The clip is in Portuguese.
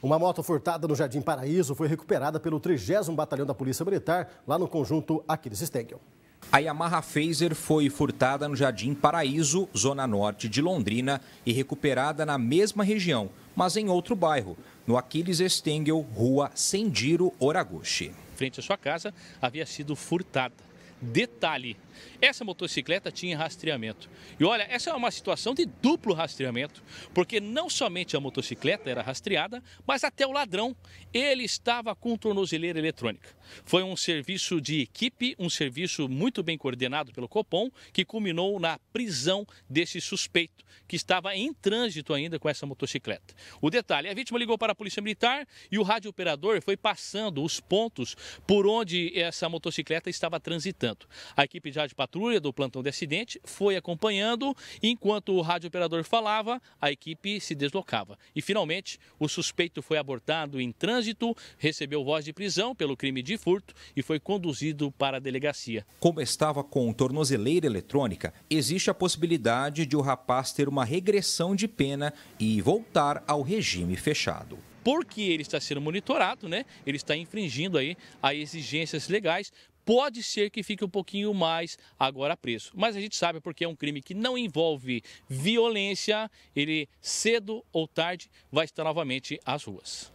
Uma moto furtada no Jardim Paraíso foi recuperada pelo 30 Batalhão da Polícia Militar, lá no conjunto Aquiles Stengel. A Yamaha Phaser foi furtada no Jardim Paraíso, zona norte de Londrina, e recuperada na mesma região, mas em outro bairro, no Aquiles Stengel, rua Sendiro Oraguchi. Frente à sua casa, havia sido furtada. Detalhe: essa motocicleta tinha rastreamento. E olha, essa é uma situação de duplo rastreamento, porque não somente a motocicleta era rastreada, mas até o ladrão. Ele estava com tornozeleira eletrônica. Foi um serviço de equipe, um serviço muito bem coordenado pelo Copom, que culminou na prisão desse suspeito, que estava em trânsito ainda com essa motocicleta. O detalhe: a vítima ligou para a Polícia Militar e o rádio operador foi passando os pontos por onde essa motocicleta estava transitando a equipe já de patrulha do plantão de acidente foi acompanhando e enquanto o rádio operador falava, a equipe se deslocava. E finalmente, o suspeito foi abordado em trânsito, recebeu voz de prisão pelo crime de furto e foi conduzido para a delegacia. Como estava com tornozeleira eletrônica, existe a possibilidade de o rapaz ter uma regressão de pena e voltar ao regime fechado porque ele está sendo monitorado, né? Ele está infringindo aí as exigências legais. Pode ser que fique um pouquinho mais agora preso, mas a gente sabe porque é um crime que não envolve violência, ele cedo ou tarde vai estar novamente às ruas.